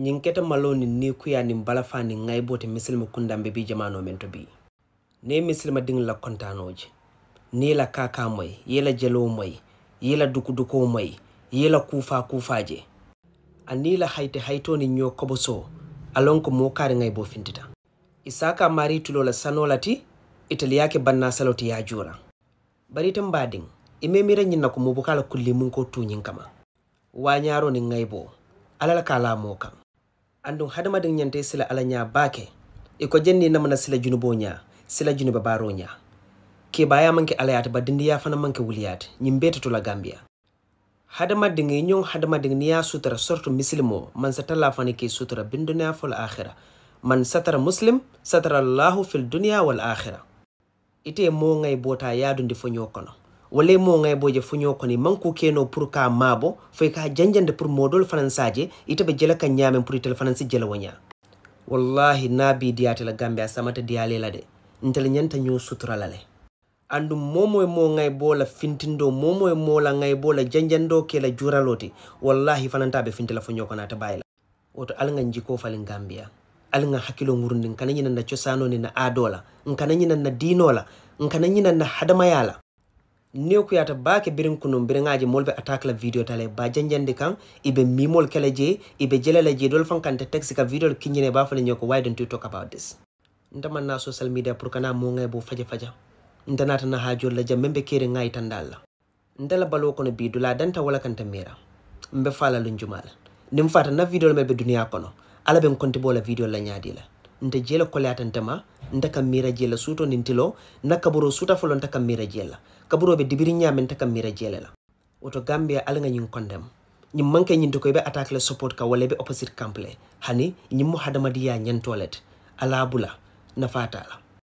ñiŋ keta maloo niŋ niikuya niŋ balafaa niŋ ŋayiboo ti misilima kundanbe bi jamanoo meŋ to bii niŋ ye la kontaanoo je niŋ la kaakaa moyi ye la moy moyi ye la moy moyi ye la kuufaa kuufaa je aniŋ la hayite hayitoo niŋ ñoo koboso a loŋ ko moo kaari ŋayiboo fintita isaka mari maari la sanoo la ti itelu ye a ke bannaa ti ye bari ite mbaa diŋ i memira ñiŋ na ko moo buka a la kulli muŋ ko tuuñiŋ kama waañaaroo niŋ ŋayiboo ala la ka a kaŋ hadama hadamaden nyante sila alanya bake baake e ko jenni namana sila junubonya ña sila junuba baro ke kebaya manke ala yata ya fana manke wuliyata ñin betatola gambia hadama e ñon hadama ni ya sutra sortu mislimo man satala fana ke sutara binduniya fol akhira man satara muslim satara allahu fil dunia wal akhira ite mo ngay bota yadundi fo nyokono mo ngay boje fuño ko ni manku keno pour ka mabo fay ka janjande pour modol fanansaje itabe jela ka nyame pour itel fanansi jela wonya wallahi nabi diate la gambia samata diale la de ntel nyanta ñu sutura la le andu momo mo ngay bola fintindo momo mo la ngay bola janjando ke la juraloti wallahi fananta be fintela fuño ko nata bayla woto al nga njiko falin gambia al nga hakilo ngurundin kananyina na ciosano ni na adola nkananyina na dinola nkananyina na yala new kuyata bake birin kunun birin aji molbe attack la video tale ba janjandi kan ibe mimol kele je ibe jelele je dol fankan te text ka video kinyene ba fale nyoko why don't you talk about this ndama na social media pour kana mo ngay bo faja faja ndana tan ha jol la jambe kere ngay tan la. ndala balo kono bi dula danta wala kan mira mbe fala lu njumal nim fata na video la duniya kono ala ben konti bola video la nyaadi la nte jela ntema nta kamira jela suto nintilo na kaburo suta folo nta kamira jela kaburo be dibiri nyame nta kamira jela la woto gambia ala nga ñing kondem ñim manke ñinto koy be attaque le support ka wala be opposite camp le hani ñim mo hadamadiya ñantolet ala bula nafata la